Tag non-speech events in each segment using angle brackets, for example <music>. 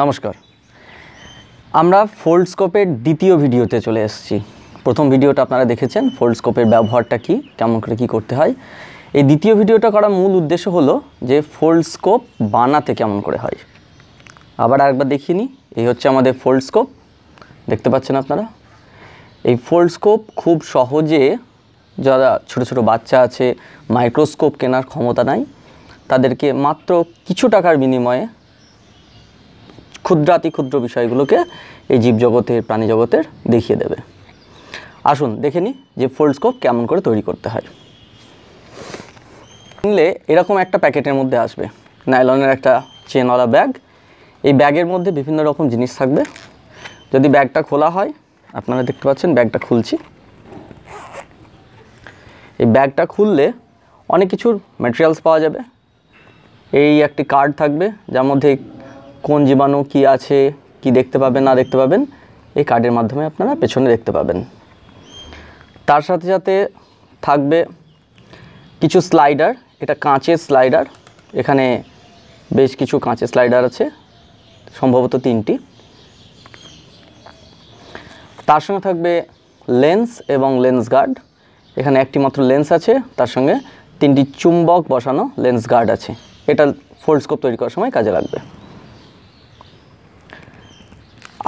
নমস্কার আমরা ফোল্ডস্কোপের দ্বিতীয় ভিডিওতে চলে এসেছি প্রথম ভিডিওটা আপনারা দেখেছেন ফোল্ডস্কোপের ব্যবহারটা কি কেমন করে কী করতে হয় এই দ্বিতীয় ভিডিওটা করার মূল উদ্দেশ্য হলো যে ফোল্ডস্কোপ বানাতে কেমন করে হয় আবার আরেকবার দেখিয়ে নিই এই হচ্ছে আমাদের ফোল্ডস্কোপ দেখতে পাচ্ছেন আপনারা এই ফোল্ডস্কোপ খুব সহজে যারা ছোট ছোট বাচ্চা আছে মাইক্রোস্কোপ কেনার ক্ষমতা নাই তাদেরকে মাত্র কিছু টাকার বিনিময়ে ক্ষুদ্রাতি ক্ষুদ্র বিষয়গুলোকে এই জীবজগতের প্রাণী জগতের দেখিয়ে দেবে আসুন দেখে নিই যে ফোল্ডস্কোপ কেমন করে তৈরি করতে হয় কিনলে এরকম একটা প্যাকেটের মধ্যে আসবে নাইলনের একটা চেনওয়ালা ব্যাগ এই ব্যাগের মধ্যে বিভিন্ন রকম জিনিস থাকবে যদি ব্যাগটা খোলা হয় আপনারা দেখতে পাচ্ছেন ব্যাগটা খুলছি এই ব্যাগটা খুললে অনেক কিছুর ম্যাটেরিয়ালস পাওয়া যাবে এই একটি কার্ড থাকবে যার মধ্যে কোন জীবাণু কি আছে কি দেখতে পাবেন না দেখতে পাবেন এই কার্ডের মাধ্যমে আপনারা পেছনে দেখতে পাবেন তার সাথে সাথে থাকবে কিছু স্লাইডার এটা কাঁচের স্লাইডার এখানে বেশ কিছু কাঁচের স্লাইডার আছে সম্ভবত তিনটি তার সঙ্গে থাকবে লেন্স এবং লেন্স গার্ড এখানে একটি মাত্র লেন্স আছে তার সঙ্গে তিনটি চুম্বক বসানো লেন্স গার্ড আছে এটা ফোল্ডস্কোপ তৈরি করার সময় কাজে লাগবে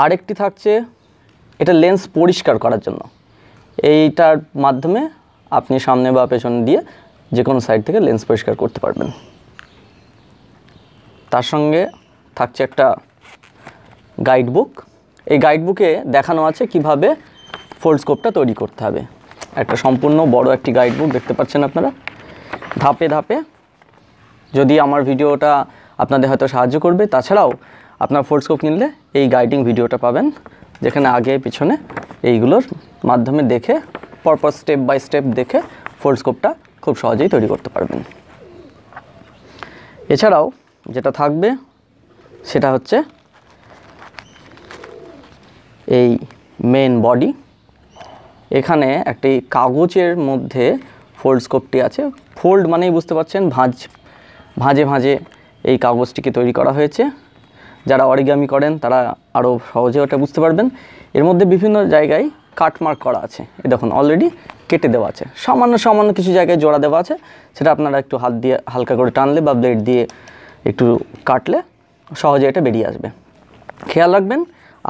আরেকটি থাকছে এটা লেন্স পরিষ্কার করার জন্য এইটার মাধ্যমে আপনি সামনে বা পেছনে দিয়ে যে কোনো সাইড থেকে লেন্স পরিষ্কার করতে পারবেন তার সঙ্গে থাকছে একটা গাইড বুক এই গাইড বুকে দেখানো আছে কিভাবে ফোল্ড স্কোপটা তৈরি করতে হবে একটা সম্পূর্ণ বড় একটি গাইড বুক দেখতে পাচ্ছেন আপনারা ধাপে ধাপে যদি আমার ভিডিওটা আপনাদের হয়তো সাহায্য করবে তাছাড়াও আপনার ফোর্সকোপ কিনলে এই গাইডিং ভিডিওটা পাবেন যেখানে আগে পিছনে এইগুলোর মাধ্যমে দেখে পরপর স্টেপ বাই স্টেপ দেখে ফোর্সকোপটা খুব সহজেই তৈরি করতে পারবেন এছাড়াও যেটা থাকবে সেটা হচ্ছে এই মেন বডি এখানে একটি কাগজের মধ্যে ফোল্ডস্কোপটি আছে ফোল্ড মানেই বুঝতে পারছেন ভাঁজ ভাঁজে ভাঁজে এই কাগজটিকে তৈরি করা হয়েছে যারা অরিগামি করেন তারা আরও সহজে ওটা বুঝতে পারবেন এর মধ্যে বিভিন্ন জায়গায় কাটমার্ক করা আছে এ দেখুন অলরেডি কেটে দেওয়া আছে সামান্য সামান্য কিছু জায়গায় জোড়া দেওয়া আছে সেটা আপনারা একটু হাত দিয়ে হালকা করে টানলে বা ব্লেড দিয়ে একটু কাটলে সহজে এটা বেরিয়ে আসবে খেয়াল রাখবেন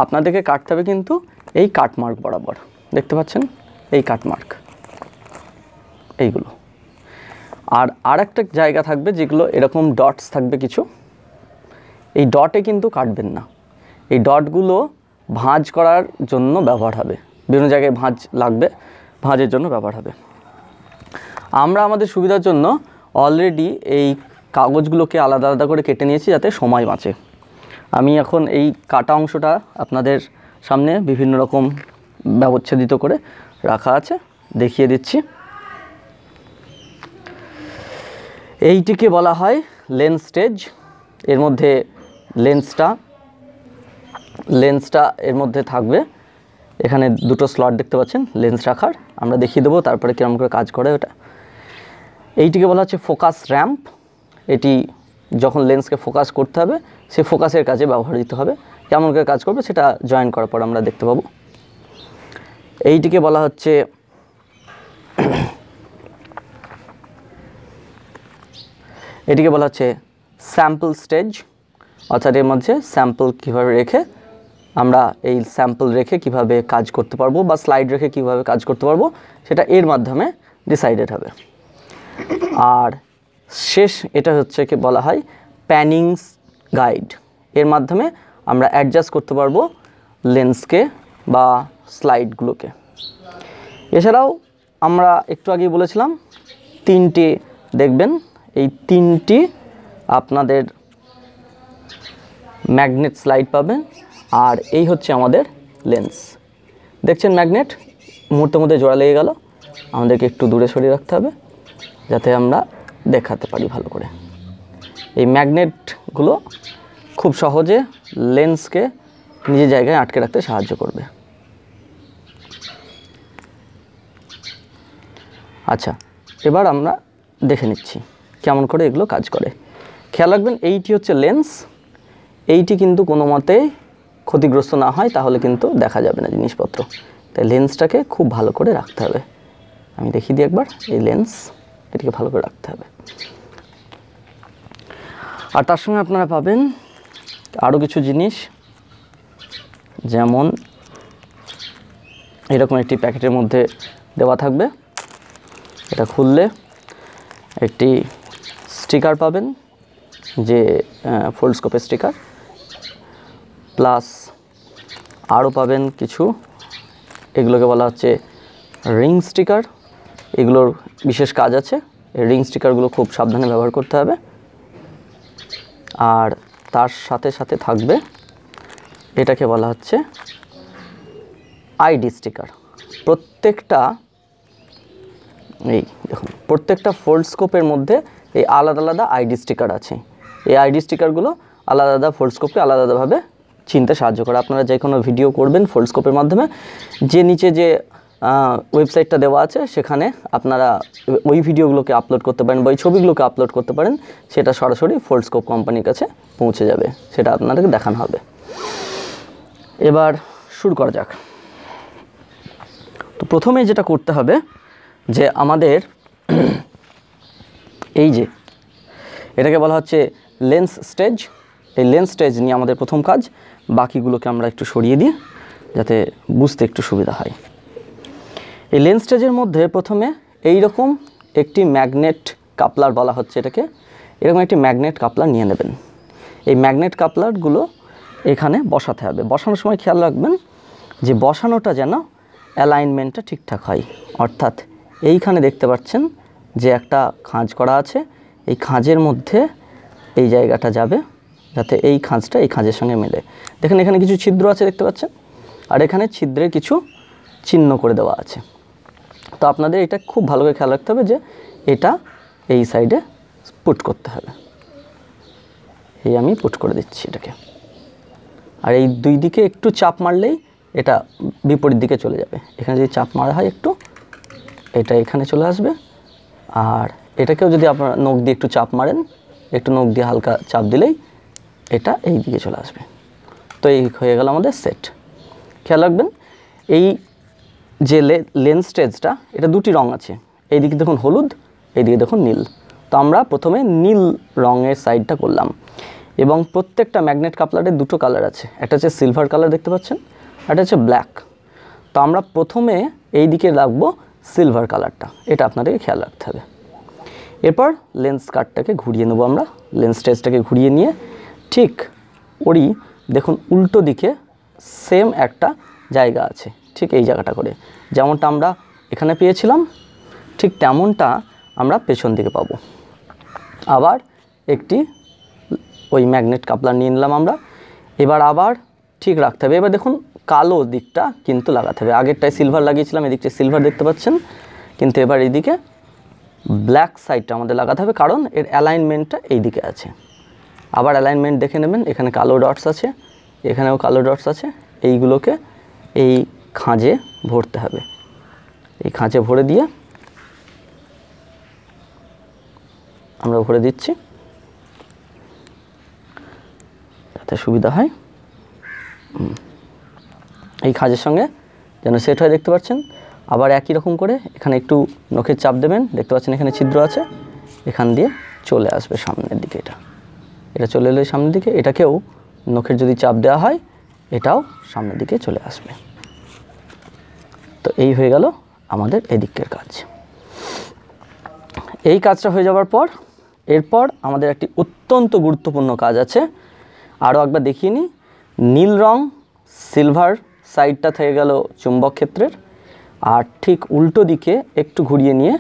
আপনাদেরকে কাটতে হবে কিন্তু এই কাটমার্ক বরাবর দেখতে পাচ্ছেন এই কাটমার্ক এইগুলো আর আর একটা জায়গা থাকবে যেগুলো এরকম ডটস থাকবে কিছু এই ডটে কিন্তু কাটবেন না এই ডটগুলো ভাঁজ করার জন্য ব্যবহার হবে বিভিন্ন জায়গায় ভাঁজ লাগবে ভাঁজের জন্য ব্যবহার হবে আমরা আমাদের সুবিধার জন্য অলরেডি এই কাগজগুলোকে আলাদা আলাদা করে কেটে নিয়েছি যাতে সময় বাঁচে আমি এখন এই কাটা অংশটা আপনাদের সামনে বিভিন্ন রকম ব্যবচ্ছেদিত করে রাখা আছে দেখিয়ে দিচ্ছি এইটিকে বলা হয় লেন্স স্টেজ এর মধ্যে লেন্সটা লেন্সটা এর মধ্যে থাকবে এখানে দুটো স্লট দেখতে পাচ্ছেন লেন্স রাখার আমরা দেখিয়ে দেবো তারপরে কীরকম করে কাজ করে ওটা এইটিকে বলা হচ্ছে ফোকাস র্যাম্প এটি যখন লেন্সকে ফোকাস করতে হবে সে ফোকাসের কাজে ব্যবহৃত হবে কেমন করে কাজ করবে সেটা জয়েন করার পর আমরা দেখতে পাবো এইটিকে বলা হচ্ছে <clears throat> এটিকে বলা হচ্ছে স্যাম্পল স্টেজ অর্থাৎ এর মধ্যে স্যাম্পল কীভাবে রেখে আমরা এই স্যাম্পল রেখে কিভাবে কাজ করতে পারবো বা স্লাইড রেখে কিভাবে কাজ করতে পারবো সেটা এর মাধ্যমে ডিসাইডেড হবে আর শেষ এটা হচ্ছে কি বলা হয় প্যানিংস গাইড এর মাধ্যমে আমরা অ্যাডজাস্ট করতে পারবো লেন্সকে বা স্লাইডগুলোকে এছাড়াও আমরা একটু আগেই বলেছিলাম তিনটি দেখবেন এই তিনটি আপনাদের ম্যাগনেট স্লাইড পাবেন আর এই হচ্ছে আমাদের লেন্স দেখছেন ম্যাগনেট মুহূর্তের মধ্যে জোড়া লেগে গেল আমাদেরকে একটু দূরে সরিয়ে রাখতে হবে যাতে আমরা দেখাতে পারি ভালো করে এই ম্যাগনেটগুলো খুব সহজে লেন্সকে নিজের জায়গায় আটকে রাখতে সাহায্য করবে আচ্ছা এবার আমরা দেখে নিচ্ছি কেমন করে এগুলো কাজ করে খেয়াল রাখবেন এইটি হচ্ছে লেন্স এইটি কিন্তু কোনো মতে ক্ষতিগ্রস্ত না হয় তাহলে কিন্তু দেখা যাবে না জিনিসপত্র তাই লেন্সটাকে খুব ভালো করে রাখতে হবে আমি দেখি দিই একবার এই লেন্স এটিকে ভালো করে রাখতে হবে আর তার সঙ্গে আপনারা পাবেন আরও কিছু জিনিস যেমন এরকম একটি প্যাকেটের মধ্যে দেওয়া থাকবে এটা খুললে একটি স্টিকার পাবেন যে ফোল্ডস্কোপের স্টিকার প্লাস আরও পাবেন কিছু এগুলোকে বলা হচ্ছে রিং স্টিকার এগুলোর বিশেষ কাজ আছে রিং স্টিকারগুলো খুব সাবধানে ব্যবহার করতে হবে আর তার সাথে সাথে থাকবে এটাকে বলা হচ্ছে আইডি স্টিকার প্রত্যেকটা এই দেখুন প্রত্যেকটা ফোল্ড স্কোপের মধ্যে এই আলাদা আলাদা আইডি স্টিকার আছে এই আইডি স্টিকারগুলো আলাদা আলাদা ফোল্ড স্কোপকে আলাদা আলাদাভাবে চিনতে সাহায্য করে আপনারা যে কোনো ভিডিও করবেন ফোল্ডস্কোপের মাধ্যমে যে নিচে যে ওয়েবসাইটটা দেওয়া আছে সেখানে আপনারা ওই ভিডিওগুলোকে আপলোড করতে পারেন বা ওই ছবিগুলোকে আপলোড করতে পারেন সেটা সরাসরি ফোল্ডস্কোপ কোম্পানির কাছে পৌঁছে যাবে সেটা আপনাদেরকে দেখানো হবে এবার শুরু করা যাক তো প্রথমে যেটা করতে হবে যে আমাদের এই যে এটাকে বলা হচ্ছে লেন্স স্টেজ এই লেন্স স্টেজ নিয়ে আমাদের প্রথম কাজ বাকিগুলোকে আমরা একটু সরিয়ে দিই যাতে বুঝতে একটু সুবিধা হয় এই লেন্স স্টেজের মধ্যে প্রথমে এই রকম একটি ম্যাগনেট কাপলার বলা হচ্ছে এটাকে এরকম একটি ম্যাগনেট কাপলার নিয়ে নেবেন এই ম্যাগনেট কাপলারগুলো এখানে বসাতে হবে বসানোর সময় খেয়াল রাখবেন যে বসানোটা যেন অ্যালাইনমেন্টটা ঠিকঠাক হয় অর্থাৎ এইখানে দেখতে পাচ্ছেন যে একটা খাঁজ করা আছে এই খাঁজের মধ্যে এই জায়গাটা যাবে যাতে এই খাঁজটা এই খাঁজের সঙ্গে মেলে দেখেন এখানে কিছু ছিদ্র আছে দেখতে পাচ্ছেন আর এখানে ছিদ্রের কিছু চিহ্ন করে দেওয়া আছে তো আপনাদের এটা খুব ভালো করে খেয়াল রাখতে হবে যে এটা এই সাইডে পুট করতে হবে এই আমি পুট করে দিচ্ছি এটাকে আর এই দুই দিকে একটু চাপ মারলেই এটা বিপরীত দিকে চলে যাবে এখানে যদি চাপ মারা হয় একটু এটা এখানে চলে আসবে আর এটাকেও যদি আপনারা নখ দিয়ে একটু চাপ মারেন একটু নখ দিয়ে হালকা চাপ দিলেই এটা এই দিকে চলে আসবে তো এই হয়ে গেল আমাদের সেট খেয়াল রাখবেন এই যে লেন্স স্টেজটা এটা দুটি রং আছে এই দিকে দেখুন হলুদ এই দিকে দেখুন নীল তো আমরা প্রথমে নীল রঙের সাইডটা করলাম এবং প্রত্যেকটা ম্যাগনেট কাপলারে দুটো কালার আছে একটা হচ্ছে সিলভার কালার দেখতে পাচ্ছেন একটা হচ্ছে ব্ল্যাক তো আমরা প্রথমে এই দিকে রাখবো সিলভার কালারটা এটা আপনাদেরকে খেয়াল রাখতে হবে এরপর লেন্স কার্ডটাকে ঘুরিয়ে নেবো আমরা লেন্স স্টেজটাকে ঘুরিয়ে নিয়ে ঠিক ওরই দেখুন উল্টো দিকে সেম একটা জায়গা আছে ঠিক এই জায়গাটা করে যেমনটা আমরা এখানে পেয়েছিলাম ঠিক তেমনটা আমরা পেছন দিকে পাব আবার একটি ওই ম্যাগনেট কাপলার নিয়ে নিলাম আমরা এবার আবার ঠিক রাখতে হবে এবার দেখুন কালো দিকটা কিন্তু লাগাতে হবে আগেরটায় সিলভার লাগিয়েছিলাম এদিকটায় সিলভার দেখতে পাচ্ছেন কিন্তু এবার এদিকে ব্ল্যাক সাইডটা আমাদের লাগাতে হবে কারণ এর অ্যালাইনমেন্টটা এই দিকে আছে আবার অ্যালাইনমেন্ট দেখে নেবেন এখানে কালো ডটস আছে এখানেও কালো ডটস আছে এইগুলোকে এই খাঁজে ভরতে হবে এই খাঁচে ভরে দিয়ে আমরা ভরে দিচ্ছি যাতে সুবিধা হয় এই খাঁজের সঙ্গে যেন সেট হয় দেখতে পাচ্ছেন আবার একই রকম করে এখানে একটু নখের চাপ দেবেন দেখতে পাচ্ছেন এখানে ছিদ্র আছে এখান দিয়ে চলে আসবে সামনের দিকে এটা এটা চলে এলো সামনের দিকে এটাকেও নখের যদি চাপ দেওয়া হয় এটাও সামনের দিকে চলে আসবে তো এই হয়ে গেল আমাদের এদিকের কাজ এই কাজটা হয়ে যাওয়ার পর এরপর আমাদের একটি অত্যন্ত গুরুত্বপূর্ণ কাজ আছে আরও একবার দেখিয়ে নিই নীল রং সিলভার সাইডটা থেকে গেল চুম্বক ক্ষেত্রের আর ঠিক উল্টো দিকে একটু ঘুরিয়ে নিয়ে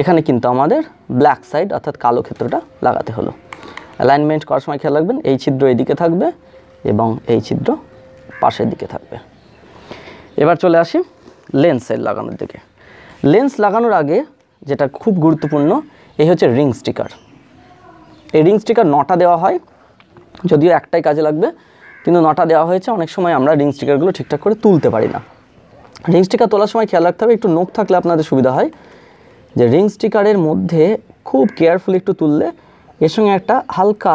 এখানে কিন্তু আমাদের ব্ল্যাক সাইড অর্থাৎ কালো ক্ষেত্রটা লাগাতে হলো অ্যালাইনমেন্ট করার সময় খেয়াল রাখবেন এই ছিদ্র এদিকে থাকবে এবং এই ছিদ্র পাশের দিকে থাকবে এবার চলে আসি লেন্সের লাগানোর দিকে লেন্স লাগানোর আগে যেটা খুব গুরুত্বপূর্ণ এই হচ্ছে রিং স্টিকার এই রিং স্টিকার নটা দেওয়া হয় যদিও একটাই কাজে লাগবে কিন্তু নটা দেওয়া হয়েছে অনেক সময় আমরা রিং স্টিকারগুলো ঠিকঠাক করে তুলতে পারি না রিং স্টিকার তোলার সময় খেয়াল রাখতে হবে একটু নোখ থাকলে আপনাদের সুবিধা হয় যে রিং স্টিকারের মধ্যে খুব কেয়ারফুলি একটু তুললে এর সঙ্গে একটা হালকা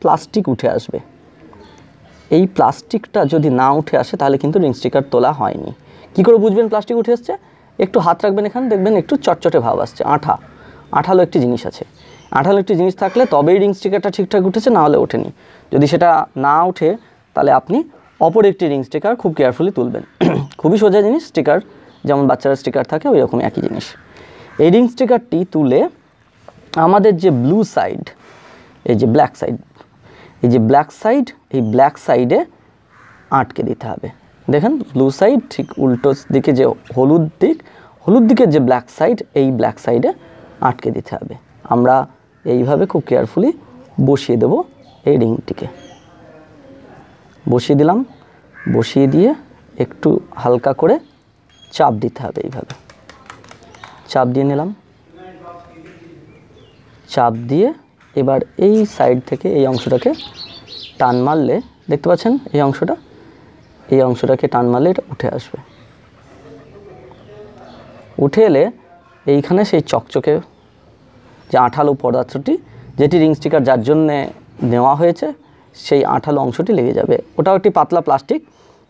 প্লাস্টিক উঠে আসবে এই প্লাস্টিকটা যদি না উঠে আসে তাহলে কিন্তু রিং স্টিকার তোলা হয়নি কি করে বুঝবেন প্লাস্টিক উঠে আসছে একটু হাত রাখবেন এখানে দেখবেন একটু চটচটে ভাব আসছে আঠা আঠালো একটি জিনিস আছে আঠালো একটি জিনিস থাকলে তবেই রিং স্টিকারটা ঠিকঠাক উঠেছে না হলে ওঠেনি যদি সেটা না উঠে তাহলে আপনি অপর একটি রিং স্টিকার খুব কেয়ারফুলি তুলবেন <clears throat> খুবই সোজা জিনিস স্টিকার যেমন বাচ্চারা স্টিকার থাকে ওই রকম একই জিনিস এই রিং স্টিকারটি তুলে আমাদের যে ব্লু সাইড এই যে ব্ল্যাক সাইড এই যে ব্ল্যাক সাইড এই ব্ল্যাক সাইডে আটকে দিতে হবে দেখেন ব্লু সাইড ঠিক উল্টো দিকে যে হলুদ দিক হলুদ দিকের যে ব্ল্যাক সাইড এই ব্ল্যাক সাইডে আটকে দিতে হবে আমরা এইভাবে খুব কেয়ারফুলি বসিয়ে দেব এই রিংটিকে বসিয়ে দিলাম বসিয়ে দিয়ে একটু হালকা করে চাপ দিতে হবে এইভাবে চাপ দিয়ে নিলাম চাপ দিয়ে এবার এই সাইড থেকে এই অংশটাকে টান মারলে দেখতে পাচ্ছেন এই অংশটা এই অংশটাকে টান মারলে এটা উঠে আসবে উঠে এলে এইখানে সেই চকচকে যে আঠালো পদার্থটি যেটি রিং স্টিকার যার জন্যে নেওয়া হয়েছে সেই আঠালো অংশটি লেগে যাবে ওটাও একটি পাতলা প্লাস্টিক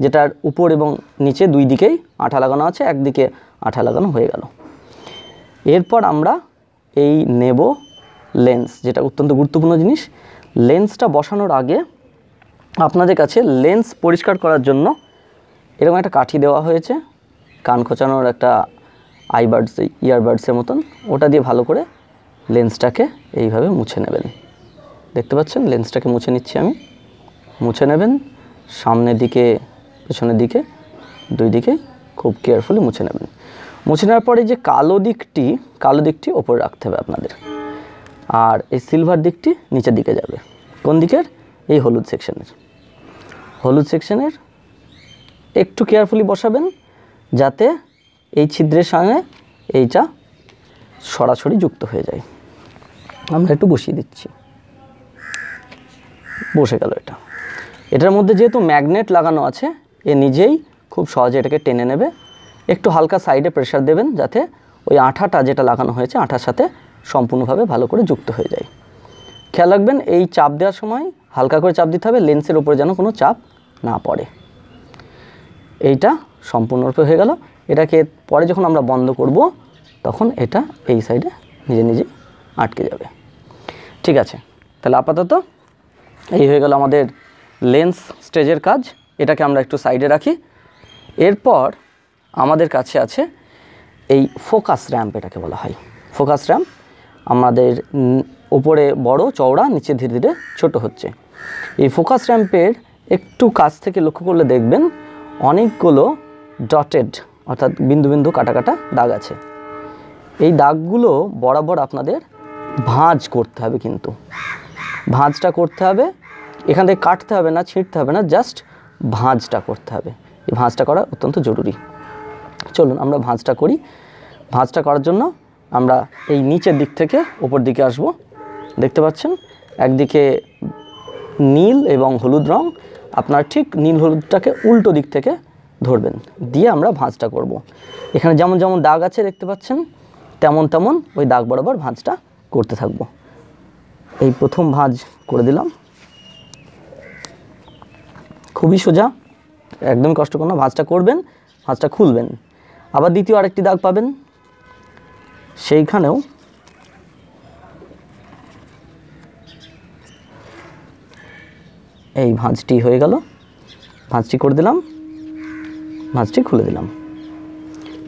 যেটার উপর এবং নিচে দুই দিকেই আঠা লাগানো আছে একদিকে আঠা লাগানো হয়ে গেল এরপর আমরা এই নেব লেন্স যেটা অত্যন্ত গুরুত্বপূর্ণ জিনিস লেন্সটা বসানোর আগে আপনাদের কাছে লেন্স পরিষ্কার করার জন্য এরকম একটা কাঠি দেওয়া হয়েছে কান খোঁচানোর একটা আইবার্ডস ইয়ারবার্ডসের মতন ওটা দিয়ে ভালো করে লেন্সটাকে এইভাবে মুছে নেবেন দেখতে পাচ্ছেন লেন্সটাকে মুছে নিচ্ছি আমি মুছে নেবেন সামনের দিকে পেছনের দিকে দুই দিকে খুব কেয়ারফুলি মুছে নেবেন মুছে নেওয়ার পরে যে কালো দিকটি কালো দিকটি ওপরে রাখতে হবে আপনাদের আর এই সিলভার দিকটি নিচের দিকে যাবে কোন দিকের এই হলুদ সেকশনের হলুদ সেকশনের একটু কেয়ারফুলি বসাবেন যাতে এই ছিদ্রের সঙ্গে এইটা সরাসরি যুক্ত হয়ে যায় আমরা একটু বসিয়ে দিচ্ছি বসে গেল এটা এটার মধ্যে যেহেতু ম্যাগনেট লাগানো আছে এ নিজেই খুব সহজে এটাকে টেনে নেবে একটু হালকা সাইডে প্রেশার দেবেন যাতে ওই আঠাটা যেটা লাগানো হয়েছে আঠার সাথে সম্পূর্ণভাবে ভালো করে যুক্ত হয়ে যায় খেয়াল রাখবেন এই চাপ দেওয়ার সময় হালকা করে চাপ দিতে হবে লেন্সের ওপরে যেন কোনো চাপ না পড়ে এইটা সম্পূর্ণরূপে হয়ে গেল এটাকে পরে যখন আমরা বন্ধ করব তখন এটা এই সাইডে নিজে নিজে আটকে যাবে ঠিক আছে তাহলে আপাতত এই হয়ে গেল আমাদের লেন্স স্টেজের কাজ এটাকে আমরা একটু সাইডে রাখি এরপর আমাদের কাছে আছে এই ফোকাস র্যাম্প এটাকে বলা হয় ফোকাস র্যাম্প আমাদের উপরে বড় চওড়া নিচে ধীরে ধীরে ছোট হচ্ছে এই ফোকাস র্যাম্পের একটু কাছ থেকে লক্ষ্য করলে দেখবেন অনেকগুলো ডটেড অর্থাৎ বিন্দু বিন্দু কাটা কাটা দাগ আছে এই দাগগুলো বরাবর আপনাদের ভাঁজ করতে হবে কিন্তু ভাঁজটা করতে হবে এখান থেকে কাটতে হবে না ছিঁড়তে হবে না জাস্ট ভাঁজটা করতে হবে এই ভাঁজটা করা অত্যন্ত জরুরি চলুন আমরা ভাঁজটা করি ভাঁজটা করার জন্য আমরা এই নিচের দিক থেকে ওপর দিকে আসব দেখতে পাচ্ছেন একদিকে নীল এবং হলুদ রং আপনার ঠিক নীল হলুদটাকে উল্টো দিক থেকে ধরবেন দিয়ে আমরা ভাঁজটা করব। এখানে যেমন যেমন দাগ আছে দেখতে পাচ্ছেন তেমন তেমন ওই দাগ বরাবর ভাঁজটা করতে থাকব এই প্রথম ভাঁজ করে দিলাম খুবই সোজা একদম কষ্টকর না ভাঁজটা করবেন ভাঁজটা খুলবেন আবার দ্বিতীয় আরেকটি দাগ পাবেন সেইখানেও এই ভাঁজটি হয়ে গেল ভাঁজটি করে দিলাম ভাঁজটি খুলে দিলাম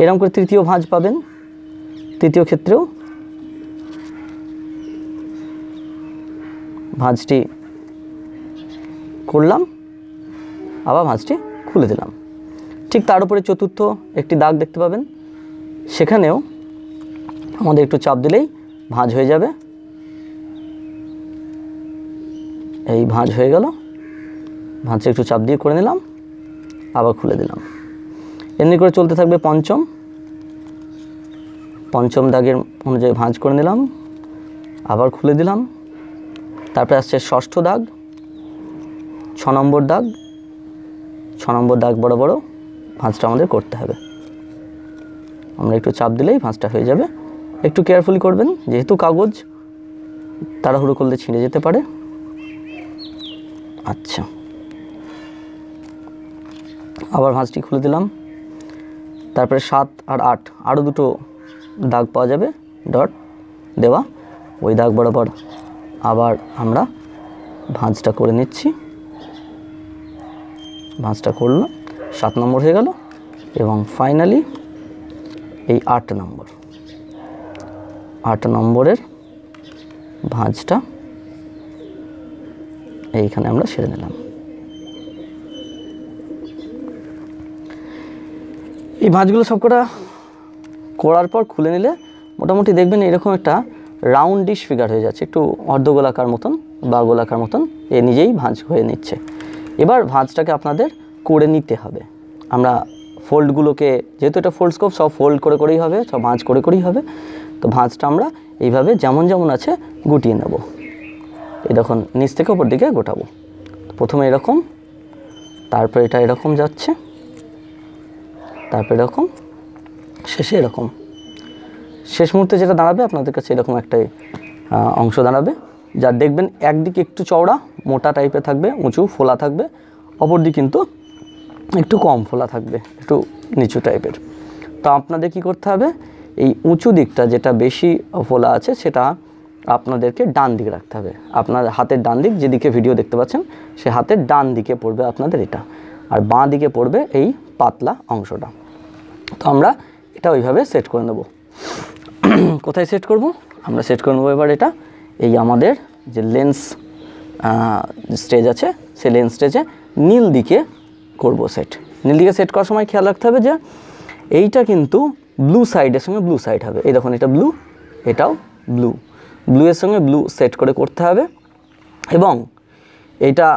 এরকম করে তৃতীয় ভাঁজ পাবেন তৃতীয় ক্ষেত্রেও ভাঁজটি করলাম আবার ভাঁজটি খুলে দিলাম ঠিক তার উপরে চতুর্থ একটি দাগ দেখতে পাবেন সেখানেও আমাদের একটু চাপ দিলেই ভাঁজ হয়ে যাবে এই ভাঁজ হয়ে গেল ভাঁজে একটু চাপ দিয়ে করে নিলাম আবার খুলে দিলাম এমনি করে চলতে থাকবে পঞ্চম পঞ্চম দাগের অনুযায়ী ভাঁজ করে নিলাম আবার খুলে দিলাম তারপরে আসছে ষষ্ঠ দাগ ছ নম্বর দাগ ছ নম্বর দাগ বড় বড় ভাঁজটা আমাদের করতে হবে আমরা একটু চাপ দিলেই ভাঁজটা হয়ে যাবে একটু কেয়ারফুলি করবেন যেহেতু কাগজ তাড়াহুড়ো করলে ছিঁড়ে যেতে পারে আচ্ছা আবার ভাঁজটি খুলে দিলাম তারপরে সাত আর আট আরও দুটো দাগ পাওয়া যাবে ডট দেওয়া ওই দাগ বরাবর আবার আমরা ভাঁজটা করে নিচ্ছি ভাঁজটা করলো সাত নম্বর হয়ে গেল এবং ফাইনালি এই আট নম্বর আট নম্বরের ভাঁজটা এইখানে আমরা সেরে নিলাম এই ভাঁজগুলো সবকটা করার পর খুলে নিলে মোটামুটি দেখবেন এরকম একটা রাউন্ডিশ ফিগার হয়ে যাচ্ছে একটু অর্ধগোলাকার মতন বা গোলাকার মতন এ নিজেই ভাঁজ হয়ে নিচ্ছে এবার ভাঁজটাকে আপনাদের করে নিতে হবে আমরা ফোল্ডগুলোকে যেহেতু এটা ফোল্ড স্কোপ সব ফোল্ড করে করেই হবে সব ভাঁজ করে করেই হবে তো ভাঁজটা আমরা এইভাবে যেমন যেমন আছে গুটিয়ে নেব এই দেখুন নিচ থেকে ওপর দিকে গোটাবো প্রথমে এরকম তারপর এটা এরকম যাচ্ছে তারপর এরকম শেষে এরকম শেষ মুহূর্তে যেটা দাঁড়াবে আপনাদের কাছে এরকম একটাই অংশ দাঁড়াবে যা দেখবেন একদিকে একটু চওড়া মোটা টাইপের থাকবে উঁচু ফোলা থাকবে অপর দিক কিন্তু একটু কম ফোলা থাকবে একটু নিচু টাইপের তো আপনাদের কি করতে হবে এই উঁচু দিকটা যেটা বেশি ফোলা আছে সেটা আপনাদেরকে ডান দিকে রাখতে হবে আপনার হাতের ডান দিক যেদিকে ভিডিও দেখতে পাচ্ছেন সে হাতের ডান দিকে পড়বে আপনাদের এটা আর বাঁ দিকে পড়বে এই পাতলা অংশটা তো আমরা এটা ওইভাবে সেট করে নেব কোথায় সেট করব আমরা সেট করে নেবো এবার এটা এই আমাদের যে লেন্স স্টেজ আছে সেই লেন্স স্টেজে নীল দিকে করব সেট নীল দিকে সেট করার সময় খেয়াল রাখতে হবে যে এইটা কিন্তু ব্লু সাইডের সঙ্গে ব্লু সাইড হবে এই দেখুন এটা ব্লু এটাও ব্লু ব্লু এর সঙ্গে ব্লু সেট করে করতে হবে এবং এটা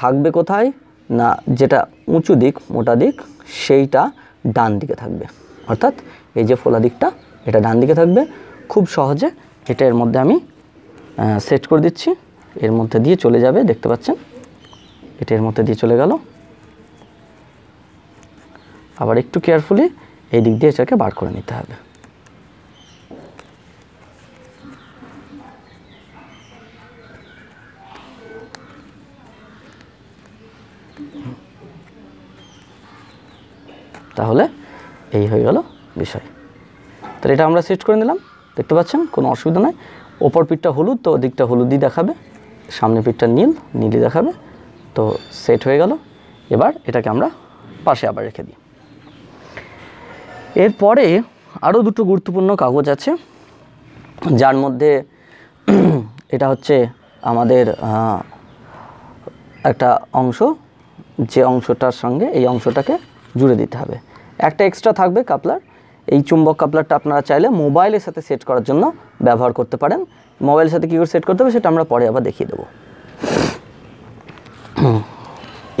থাকবে কোথায় না যেটা উঁচু দিক মোটা দিক সেইটা ডান দিকে থাকবে অর্থাৎ এই যে ফোলা দিকটা এটা ডান দিকে থাকবে খুব সহজে এটা এর মধ্যে আমি সেট করে দিচ্ছি এর মধ্যে দিয়ে চলে যাবে দেখতে পাচ্ছেন এটা এর মধ্যে দিয়ে চলে গেল আবার একটু কেয়ারফুলি এই দিক দিয়ে এটাকে বার করে নিতে হবে তাহলে এই হয়ে গেল বিষয় তাহলে এটা আমরা সেট করে নিলাম দেখতে পাচ্ছেন কোনো অসুবিধা নাই ওপর পিঠটা হলুদ তো ওদিকটা হলুদই দেখাবে সামনে পিঠটা নীল নীলই দেখাবে তো সেট হয়ে গেল এবার এটাকে আমরা পাশে আবার রেখে দিই এরপরে আরও দুটো গুরুত্বপূর্ণ কাগজ আছে যার মধ্যে <clears throat> এটা হচ্ছে আমাদের একটা অংশ যে অংশটার সঙ্গে এই অংশটাকে জুড়ে দিতে হবে একটা এক্সট্রা থাকবে কাপলার এই চুম্বক কাপলারটা আপনারা চাইলে মোবাইলের সাথে সেট করার জন্য ব্যবহার করতে পারেন মোবাইলের সাথে কী করে সেট করতে হবে সেটা আমরা পরে আবার দেখিয়ে দেবো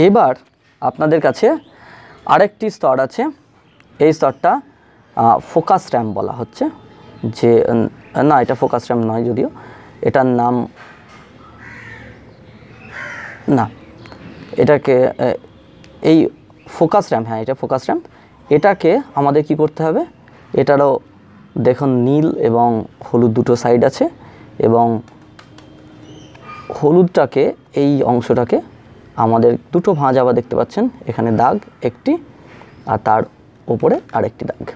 এবার আপনাদের কাছে আরেকটি স্তর আছে এই স্তরটা ফোকাস র্যাম বলা হচ্ছে যে না এটা ফোকাস র্যাম নয় যদিও এটার নাম না এটাকে এই ফোকাস র্যাম হ্যাঁ এটা ফোকাস র্যাম এটাকে আমাদের কি করতে হবে এটারও দেখুন নীল এবং হলুদ দুটো সাইড আছে এবং হলুদটাকে এই অংশটাকে আমাদের দুটো ভাঁজ আবার দেখতে পাচ্ছেন এখানে দাগ একটি আর তার ওপরে আরেকটি দাগ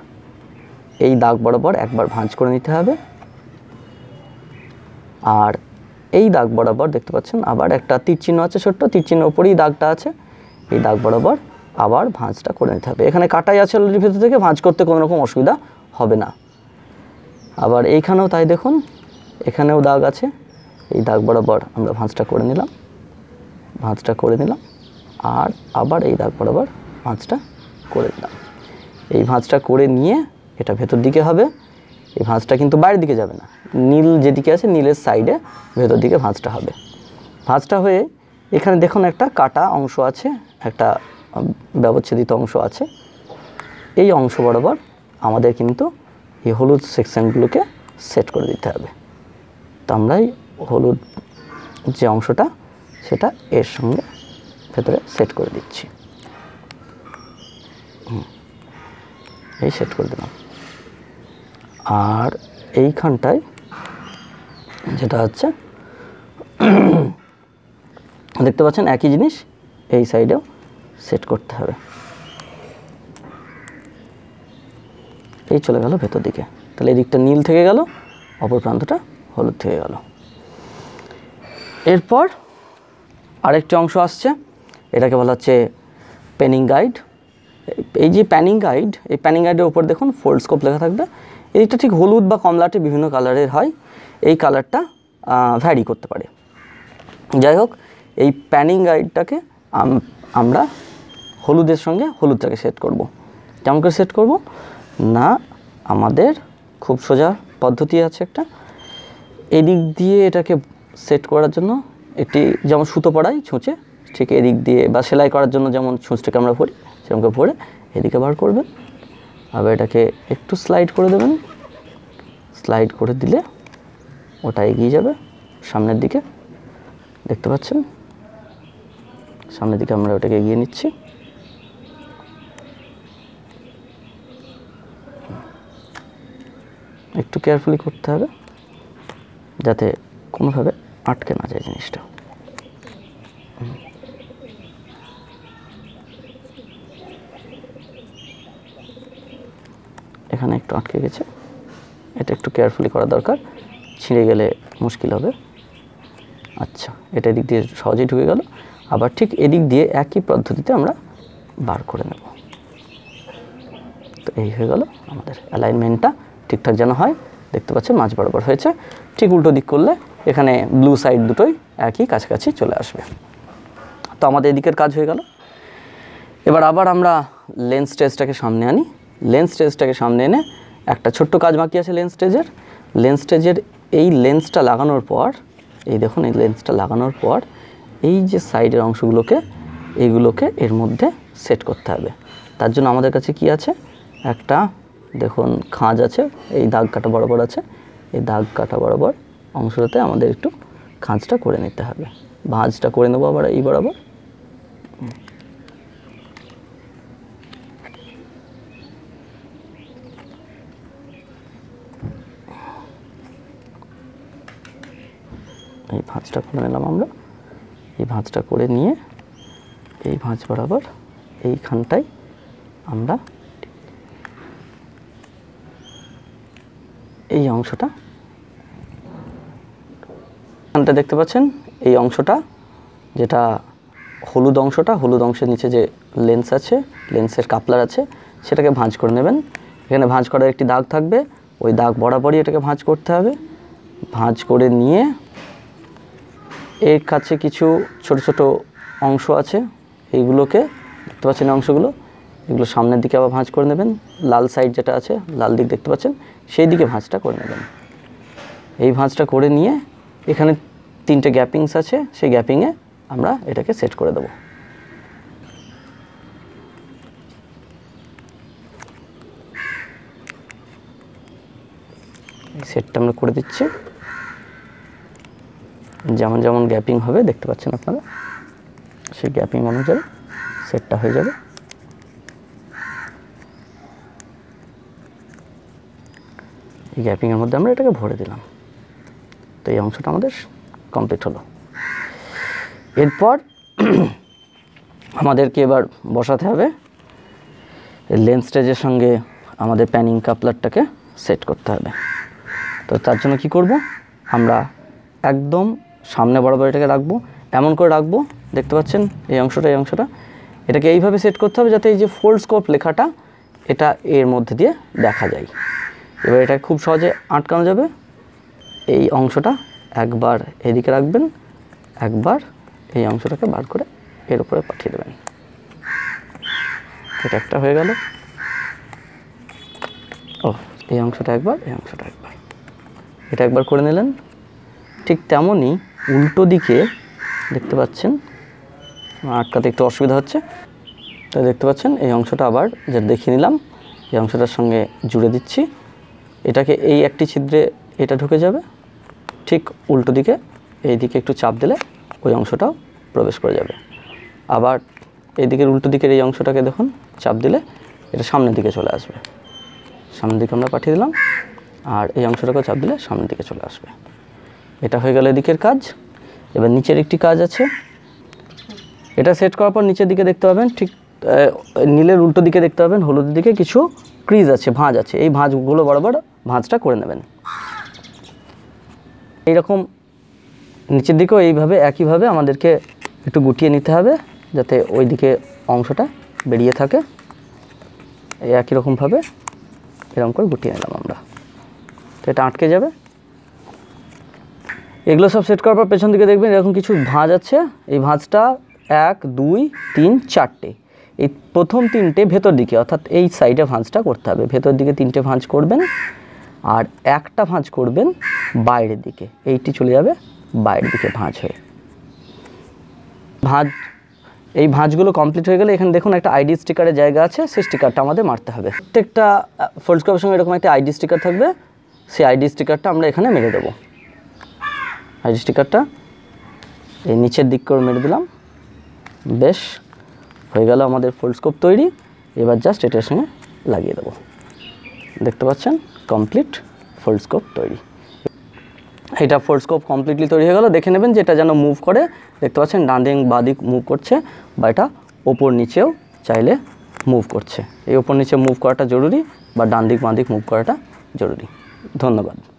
এই দাগ বরাবর একবার ভাঁজ করে নিতে হবে আর এই দাগ বরাবর দেখতে পাচ্ছেন আবার একটা তীরচিহ্ন আছে ছোট্ট তীরচিহ্নের উপরেই দাগটা আছে এই দাগ বরাবর আবার ভাঁজটা করে নিতে হবে এখানে কাটাই আছে অলরেডি ভেতর থেকে ভাঁজ করতে কোনো রকম অসুবিধা হবে না আবার এইখানেও তাই দেখুন এখানেও দাগ আছে এই দাগ বরাবর আমরা ভাঁজটা করে নিলাম ভাঁজটা করে নিলাম আর আবার এই দাগ বরাবর ভাঁজটা করে দিলাম এই ভাঁজটা করে নিয়ে এটা ভেতর দিকে হবে এই ভাঁজটা কিন্তু বাইরের দিকে যাবে না নীল যেদিকে আছে নীলের সাইডে ভেতর দিকে ভাঁজটা হবে ভাঁজটা হয়ে এখানে দেখুন একটা কাটা অংশ আছে একটা ব্যবচ্ছেদিত অংশ আছে এই অংশ বরাবর আমাদের কিন্তু এই হলুদ সেকশানগুলোকে সেট করে দিতে হবে তো আমরা এই হলুদ যে অংশটা সেটা এর সঙ্গে ভেতরে সেট করে দিচ্ছি এই সেট করে দিলাম আর এইখানটায় যেটা হচ্ছে <clears throat> দেখতে পাচ্ছেন একই জিনিস এই সাইডেও সেট করতে হবে এই চলে গেল ভেতর দিকে তাহলে এদিকটা নীল থেকে গেল অপর প্রান্তটা হলুদ থেকে গেল এরপর আরেকটি অংশ আসছে এটাকে বলা হচ্ছে প্যানিং গাইড এই যে প্যানিং গাইড এই প্যানিং গাইডের উপর দেখুন ফোল্ড স্কোপ লেখা থাকবে এইটা ঠিক হলুদ বা কমলাটে বিভিন্ন কালারের হয় এই কালারটা ভ্যারি করতে পারে যাই হোক এই প্যানিং গাইডটাকে আমরা হলুদের সঙ্গে হলুদটাকে সেট করব। কেমন করে সেট করব না আমাদের খুব সোজা পদ্ধতি আছে একটা এদিক দিয়ে এটাকে সেট করার জন্য একটি যেমন সুতো পড়াই ছুঁচে ঠিক এদিক দিয়ে বা সেলাই করার জন্য যেমন ছুঁচটাকে আমরা ভরি সেরকমকে ভরে এদিকে বার করবেন আবার এটাকে একটু স্লাইড করে দেবেন স্লাইড করে দিলে ওটা এগিয়ে যাবে সামনের দিকে দেখতে পাচ্ছেন সামনের দিকে আমরা ওটাকে এগিয়ে নিচ্ছি একটু কেয়ারফুলি করতে হবে যাতে কোনোভাবে আটকে না যায় জিনিসটা এখানে একটু আটকে গেছে এটা একটু কেয়ারফুলি করা দরকার ছিঁড়ে গেলে মুশকিল হবে আচ্ছা এটা এদিক দিয়ে সহজেই ঢুকে গেল আবার ঠিক এদিক দিয়ে একই পদ্ধতিতে আমরা বার করে নেব তো এই হয়ে গেল আমাদের অ্যালাইনমেন্টটা ঠিকঠাক যেন হয় দেখতে পাচ্ছি মাছ বরাবর হয়েছে ঠিক উল্টো দিক করলে এখানে ব্লু সাইড দুটোই একই কাছাকাছি চলে আসবে তো আমাদের এদিকের কাজ হয়ে গেল এবার আবার আমরা লেন্স টেস্টটাকে সামনে আনি লেন্স স্টেজটাকে সামনে এনে একটা ছোট্ট কাজ বাকি আছে লেন্স স্টেজের লেন্স স্টেজের এই লেন্সটা লাগানোর পর এই দেখুন এই লেন্সটা লাগানোর পর এই যে সাইডের অংশগুলোকে এইগুলোকে এর মধ্যে সেট করতে হবে তার জন্য আমাদের কাছে কি আছে একটা দেখুন খাঁজ আছে এই দাগ কাটা বরাবর আছে এই দাগ কাটা বরাবর অংশটাতে আমাদের একটু খাঁজটা করে নিতে হবে ভাঁজটা করে নেবো আবার এই বরাবর ভাঁজটা করে নিলাম আমরা এই ভাঁজটা করে নিয়ে এই ভাঁজ বরাবর এইখানটাই আমরা এই অংশটা এখানটা দেখতে পাচ্ছেন এই অংশটা যেটা হলুদ অংশটা হলুদ অংশের নিচে যে লেন্স আছে লেন্সের কাপলার আছে সেটাকে ভাঁজ করে নেবেন এখানে ভাঁজ করার একটি দাগ থাকবে ওই দাগ বরাবরই এটাকে ভাঁজ করতে হবে ভাঁজ করে নিয়ে এর কাছে কিছু ছোট ছোট অংশ আছে এইগুলোকে দেখতে পাচ্ছেন অংশগুলো এগুলো সামনের দিকে আবার ভাঁজ করে নেবেন লাল সাইড যেটা আছে লাল দিক দেখতে পাচ্ছেন সেই দিকে ভাঁজটা করে নেবেন এই ভাঁজটা করে নিয়ে এখানে তিনটে গ্যাপিংস আছে সেই গ্যাপিংয়ে আমরা এটাকে সেট করে দেব সেটটা আমরা করে দিচ্ছি যেমন যেমন গ্যাপিং হবে দেখতে পাচ্ছেন আপনারা সেই গ্যাপিং অনুযায়ী সেটটা হয়ে যাবে এই গ্যাপিংয়ের মধ্যে আমরা এটাকে ভরে দিলাম তো এই অংশটা আমাদের কমপ্লিট হলো এরপর আমাদেরকে এবার বসাতে হবে লেন্স স্টেজের সঙ্গে আমাদের প্যানিং কাপলারটাকে সেট করতে হবে তো তার জন্য কি করব আমরা একদম সামনে বরাবর এটাকে রাখবো এমন করে রাখবো দেখতে পাচ্ছেন এই অংশটা এই অংশটা এটাকে এইভাবে সেট করতে হবে যাতে এই যে ফোল্ড স্কোপ লেখাটা এটা এর মধ্যে দিয়ে দেখা যায় এবার এটা খুব সহজে আটকানো যাবে এই অংশটা একবার এদিকে রাখবেন একবার এই অংশটাকে বার করে এর উপরে পাঠিয়ে দেবেন এটা একটা হয়ে গেল ও এই অংশটা একবার এই অংশটা একবার এটা একবার করে নিলেন ঠিক তেমনই উল্টো দিকে দেখতে পাচ্ছেন আটকাতে একটু অসুবিধা হচ্ছে তাই দেখতে পাচ্ছেন এই অংশটা আবার যেটা দেখিয়ে নিলাম এই অংশটার সঙ্গে জুড়ে দিচ্ছি এটাকে এই একটি ছিদ্রে এটা ঢুকে যাবে ঠিক উল্টো দিকে এই দিকে একটু চাপ দিলে ওই অংশটাও প্রবেশ করে যাবে আবার এই দিকের উল্টো দিকের এই অংশটাকে দেখুন চাপ দিলে এটা সামনের দিকে চলে আসবে সামনের দিকে আমরা পাঠিয়ে দিলাম আর এই অংশটাকে চাপ দিলে সামনের দিকে চলে আসবে এটা হয়ে গেল এদিকের কাজ এবার নিচের একটি কাজ আছে এটা সেট করার পর নিচের দিকে দেখতে পাবেন ঠিক নীলের উল্টো দিকে দেখতে পাবেন হলুদের দিকে কিছু ক্রিজ আছে ভাঁজ আছে এই ভাঁজগুলো বরাবর ভাঁজটা করে নেবেন এইরকম নিচের দিকেও এইভাবে একইভাবে আমাদেরকে একটু গুটিয়ে নিতে হবে যাতে ওই দিকে অংশটা বেরিয়ে থাকে এই একই রকমভাবে এরকম করে গুটিয়ে নিলাম আমরা তো এটা আটকে যাবে এগুলো সব সেট করার পর পেছন দিকে দেখবেন এরকম কিছু ভাঁজ আছে এই ভাঁজটা এক দুই তিন চারটে এই প্রথম তিনটে ভেতর দিকে অর্থাৎ এই সাইডে ভাঁজটা করতে হবে ভেতর দিকে তিনটে ভাঁজ করবেন আর একটা ভাঁজ করবেন বাইরের দিকে এইটি চলে যাবে বাইরের দিকে ভাঁজ হয়ে ভাঁজ এই ভাঁজগুলো কমপ্লিট হয়ে গেলে এখানে দেখুন একটা আইডি স্টিকারের জায়গা আছে সেই স্টিকারটা আমাদের মারতে হবে প্রত্যেকটা ফোল্ড সঙ্গে এরকম একটা আইডি স্টিকার থাকবে সেই আইডি স্টিকারটা আমরা এখানে মেরে দেবো আইডি স্টিকারটা এই নিচের দিক করে মেরে দিলাম বেশ হয়ে গেল আমাদের ফুলস্কোপ তৈরি এবার জাস্ট এটার সঙ্গে লাগিয়ে দেব দেখতে পাচ্ছেন কমপ্লিট ফুলস্কোপ তৈরি এটা ফোল্ডস্কোপ কমপ্লিটলি তৈরি হয়ে গেলো দেখে নেবেন যে এটা যেন মুভ করে দেখতে পাচ্ছেন ডান দিক বাদিক মুভ করছে বা এটা ওপর নিচেও চাইলে মুভ করছে এই ওপর নিচে মুভ করাটা জরুরি বা ডান দিক বাঁ দিক মুভ করাটা জরুরি ধন্যবাদ